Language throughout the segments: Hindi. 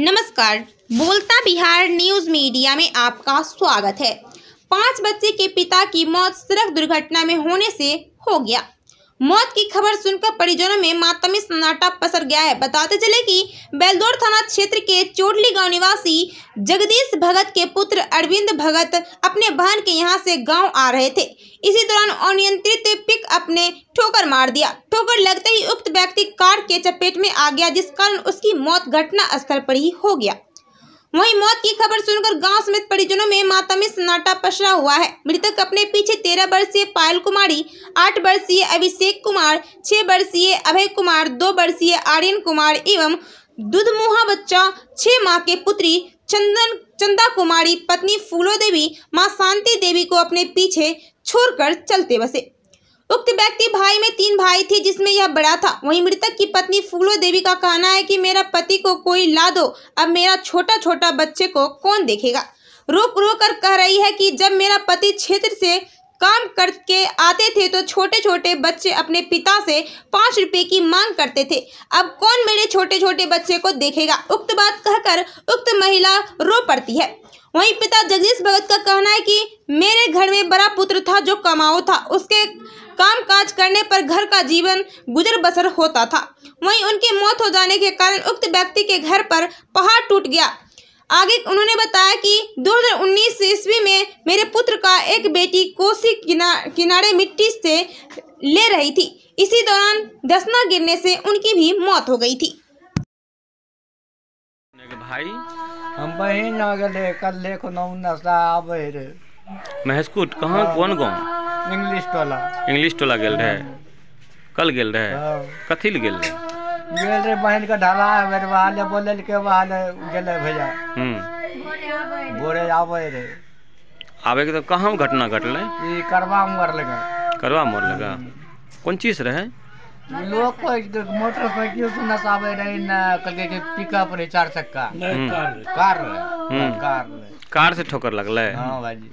नमस्कार बोलता बिहार न्यूज मीडिया में आपका स्वागत है पांच बच्चे के पिता की मौत सड़क दुर्घटना में होने से हो गया मौत की खबर सुनकर परिजनों में मातमी सन्नाटा पसर गया है बताते चले कि बेलदौर थाना क्षेत्र के चोटली गांव निवासी जगदीश भगत के पुत्र अरविंद भगत अपने बहन के यहां से गांव आ रहे थे इसी दौरान अनियंत्रित पिकअप ने ठोकर मार दिया ठोकर लगते ही उक्त व्यक्ति कार के चपेट में आ गया जिस कारण उसकी मौत घटना स्थल पर ही हो गया वहीं मौत की खबर सुनकर गांव समेत परिजनों में माता में सन्नाटा पसरा हुआ है मृतक अपने पीछे तेरह वर्षीय पायल कुमारी आठ वर्षीय अभिषेक कुमार छह वर्षीय अभय कुमार दो वर्षीय आर्यन कुमार एवं दुधमुहा बच्चा छह माह के पुत्री चंदन चंदा कुमारी पत्नी फूलो देवी माँ शांति देवी को अपने पीछे छोड़कर चलते बसे उक्त व्यक्ति भाई में तीन भाई थे जिसमें यह बड़ा था वहीं मृतक की पत्नी फूलो देवी का कहना है कि मेरा पति को कोई ला दो अब मेरा छोटा छोटा बच्चे को कौन देखेगा रोक रो कर कह रही है कि जब मेरा पति क्षेत्र से काम करके आते थे तो छोटे छोटे बच्चे अपने पिता से पाँच रुपए की मांग करते थे अब कौन मेरे छोटे छोटे बच्चे को देखेगा उक्त बात कहकर उक्त महिला रो पड़ती है वहीं पिता जगदीश भगत कहना है कि मेरे घर में बड़ा पुत्र था जो कमाओ था उसके काम काज करने पर घर का जीवन गुजर बसर होता था वहीं उनकी मौत हो जाने के कारण उक्त व्यक्ति के घर पर पहाड़ टूट गया आगे उन्होंने बताया कि 2019 ईस्वी में मेरे पुत्र का एक बेटी कोसी किना, किनारे मिट्टी से ले रही थी इसी दौरान दसना गिरने से उनकी भी मौत हो गई थी भाई हम बहिन आ गए कल्ले को नौ नशा आबे रे महसकुट कहां हाँ। कौन गाँव इंग्लिश टोला इंग्लिश टोला गेल रहे कल गेल रहे हाँ। कथिल गेल रहे गेल रे बहन के ढाला है वहाले बोले के वाले गेले भैया हम हम्म। भोरे आबे रे आबे के तो कहां घटना घटले ई करवा मर लगा करवा मर हम्म। लगा कौन चीज रहे લોકો મોટરસાઇકલ તો ના સાબે રહીને कल के पिकअप रे चार चक्का हम्म। कार हम्म। कार कार से ठोकर लगले हां भाईजी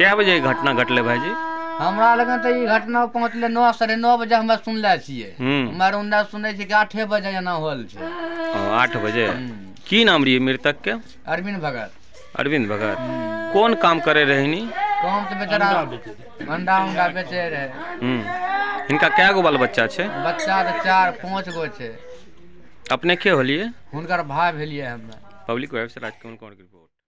क्या बजे घटना घटले जी हमरा लगन तो ई घटना पहुंचले 9:30 साढ़े बजे हम सुनले छिए हमर हम्म। उन्ना सुने छै कि 8:00 बजे एना होल छै 8:00 बजे की नाम रही मृतक के अरविंद भगत अरविंद भगत कौन काम करे रहनी कौन से बेचारा अंडा उंडा बेचे रहे हम्म इनका क्या गो बाल बच्चा छे बच्चा तो चार पांच गो छे अपने के होलिए हुनकर भाई भेलिए हमें पब्लिक वेब से आज कौन कौन रिपोर्ट